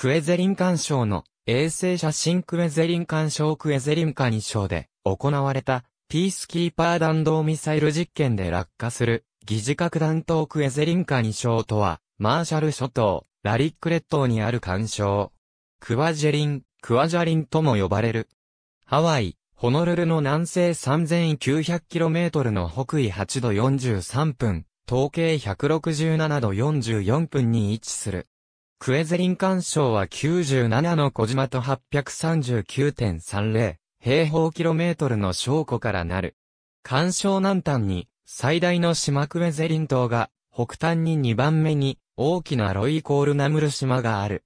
クエゼリン干渉の衛星写真クエゼリン干渉クエゼリン二礁で行われたピースキーパー弾道ミサイル実験で落下する疑似核弾頭クエゼリン二礁とはマーシャル諸島ラリック列島にある干渉クワジェリン、クワジャリンとも呼ばれる。ハワイ、ホノルルの南西 3900km の北緯8度43分、東経167度44分に位置する。クエゼリン干渉は97の小島と839.30平方キロメートルの小湖からなる。干渉南端に最大の島クエゼリン島が、北端に2番目に大きなロイコールナムル島がある。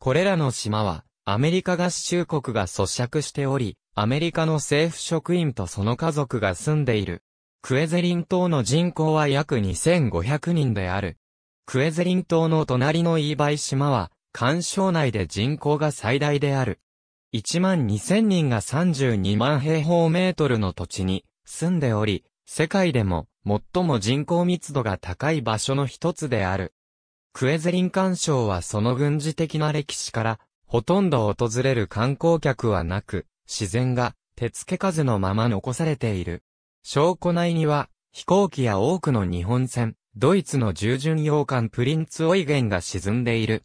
これらの島はアメリカ合衆国が咀嚼しており、アメリカの政府職員とその家族が住んでいる。クエゼリン島の人口は約2500人である。クエゼリン島の隣のイーバイ島は、干渉内で人口が最大である。1万2000人が32万平方メートルの土地に住んでおり、世界でも最も人口密度が高い場所の一つである。クエゼリン干渉はその軍事的な歴史から、ほとんど訪れる観光客はなく、自然が手付け数のまま残されている。証拠内には、飛行機や多くの日本船、ドイツの従順洋艦プリンツ・オイゲンが沈んでいる。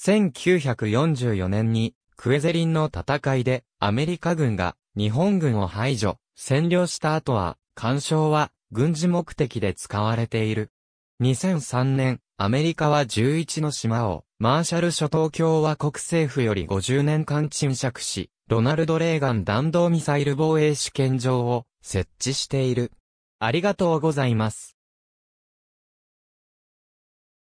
1944年に、クエゼリンの戦いで、アメリカ軍が日本軍を排除、占領した後は、干渉は軍事目的で使われている。2003年、アメリカは11の島を、マーシャル諸島共和国政府より50年間沈借し、ロナルド・レーガン弾道ミサイル防衛試験場を設置している。ありがとうございます。